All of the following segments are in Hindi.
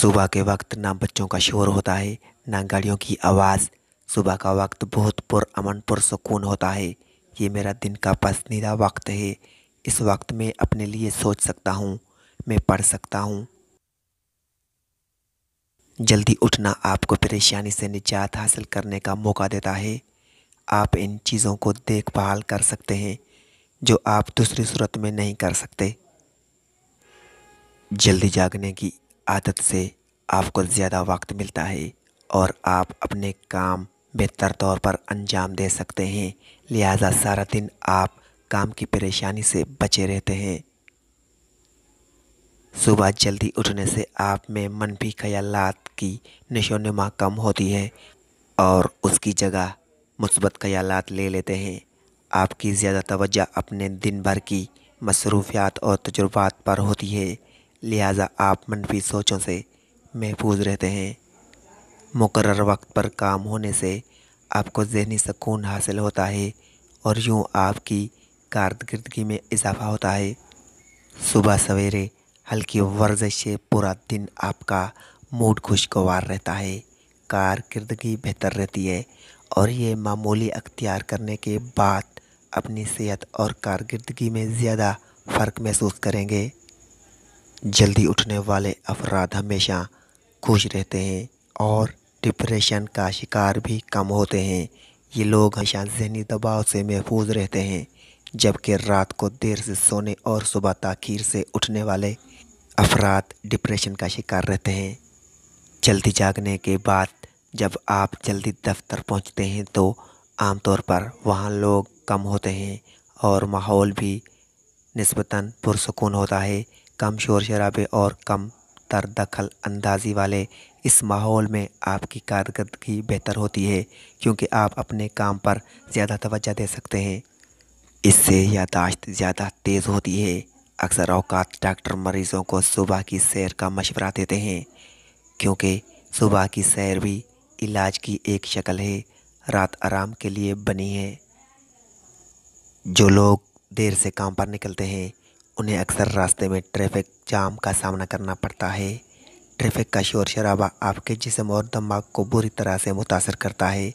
सुबह के वक्त ना बच्चों का शोर होता है ना गाड़ियों की आवाज़ सुबह का वक्त बहुत पुरअमन पुरसकून होता है ये मेरा दिन का पसंदीदा वक्त है इस वक्त मैं अपने लिए सोच सकता हूँ मैं पढ़ सकता हूँ जल्दी उठना आपको परेशानी से निजात हासिल करने का मौका देता है आप इन चीज़ों को देखभाल कर सकते हैं जो आप दूसरी सूरत में नहीं कर सकते जल्दी जागने की आदत से आपको ज़्यादा वक्त मिलता है और आप अपने काम बेहतर तौर पर अंजाम दे सकते हैं लिहाजा सारा दिन आप काम की परेशानी से बचे रहते हैं सुबह जल्दी उठने से आप में मनफी ख्याल की नशोनुमा कम होती है और उसकी जगह मुस्बत ख्याल ले लेते हैं आपकी ज़्यादा तवज्जो अपने दिन भर की मसरूफियात और तजुर्बात पर होती है लिहाजा आप मनफी सोचों से महफूज रहते हैं मुकर वक्त पर काम होने से आपको जहनी सकून हासिल होता है और यूँ आपकी कारदगी में इजाफा होता है सुबह सवेरे हल्की वर्जिश से पूरा दिन आपका मूड खुशगवार रहता है कारदगी बेहतर रहती है और ये मामूली अख्तियार करने के बाद अपनी सेहत और कारदगी में ज़्यादा फ़र्क महसूस करेंगे जल्दी उठने वाले अफराद हमेशा खुश रहते हैं और डिप्रेशन का शिकार भी कम होते हैं ये लोग हमेशा जहनी दबाव से महफूज रहते हैं जबकि रात को देर से सोने और सुबह तखीर से उठने वाले अफराद डिप्रेशन का शिकार रहते हैं जल्दी जागने के बाद जब आप जल्दी दफ्तर पहुंचते हैं तो आमतौर पर वहाँ लोग कम होते हैं और माहौल भी नस्बता पुरसकून होता है कम शोर शराबे और कम तर दखल अंदाजी वाले इस माहौल में आपकी कारकर्दगी बेहतर होती है क्योंकि आप अपने काम पर ज़्यादा तवज्जो दे सकते हैं इससे यादाश्त ज़्यादा तेज़ होती है अक्सर अवकात डॉक्टर मरीज़ों को सुबह की सैर का मशवरा देते हैं क्योंकि सुबह की सैर भी इलाज की एक शक्ल है रात आराम के लिए बनी है जो लोग देर से काम पर निकलते हैं उन्हें अक्सर रास्ते में ट्रैफिक जाम का सामना करना पड़ता है ट्रैफिक का शोर शराबा आपके जिसम और दिमाग को बुरी तरह से मुतासर करता है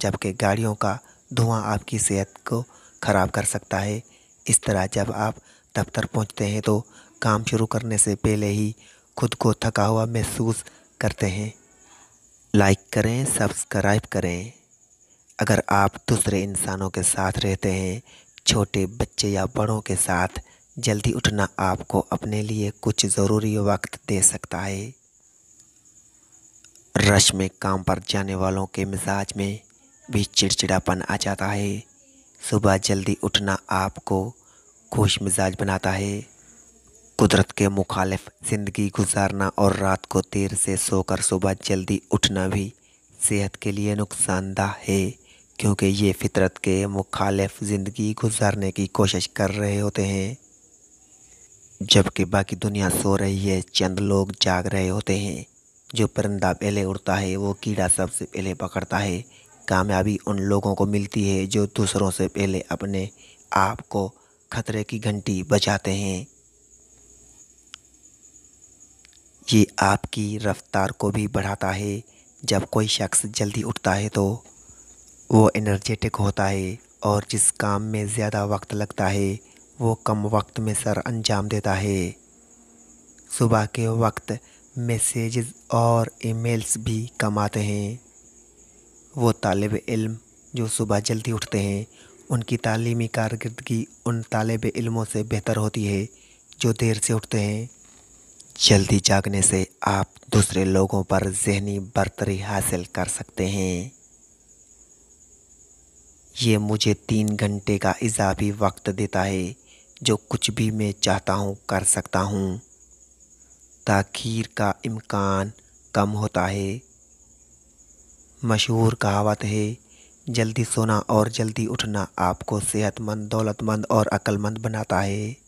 जबकि गाड़ियों का धुआं आपकी सेहत को ख़राब कर सकता है इस तरह जब आप दफ्तर पहुंचते हैं तो काम शुरू करने से पहले ही खुद को थका हुआ महसूस करते हैं लाइक करें सब्सक्राइब करें अगर आप दूसरे इंसानों के साथ रहते हैं छोटे बच्चे या बड़ों के साथ जल्दी उठना आपको अपने लिए कुछ ज़रूरी वक्त दे सकता है रश में काम पर जाने वालों के मिजाज में भी चिड़चिड़ापन आ जाता है सुबह जल्दी उठना आपको खुश मिजाज बनाता है कुदरत के मुखालिफ ज़िंदगी गुजारना और रात को देर से सोकर सुबह जल्दी उठना भी सेहत के लिए नुकसानदा है क्योंकि ये फितरत के मुखालिफ ज़िंदगी गुजारने की कोशिश कर रहे होते हैं जबकि बाकी दुनिया सो रही है चंद लोग जाग रहे होते हैं जो परिंदा पहले उड़ता है वो कीड़ा सबसे पहले पकड़ता है कामयाबी उन लोगों को मिलती है जो दूसरों से पहले अपने आप को खतरे की घंटी बजाते हैं ये आपकी रफ्तार को भी बढ़ाता है जब कोई शख्स जल्दी उठता है तो वो एनर्जेटिक होता है और जिस काम में ज़्यादा वक्त लगता है वो कम वक्त में सर अंजाम देता है सुबह के वक्त मैसेजेस और ईमेल्स भी कम आते हैं वो तालब इल्म जो सुबह जल्दी उठते हैं उनकी तालीमी कारकर्दगी उन तालब इल्मों से बेहतर होती है जो देर से उठते हैं जल्दी जागने से आप दूसरे लोगों पर जहनी बरतरी हासिल कर सकते हैं ये मुझे तीन घंटे का इजाफी वक्त देता है जो कुछ भी मैं चाहता हूँ कर सकता हूँ तखीर का इम्कान कम होता है मशहूर कहावत है जल्दी सोना और जल्दी उठना आपको सेहतमंद दौलतमंद और अक्लमंद बनाता है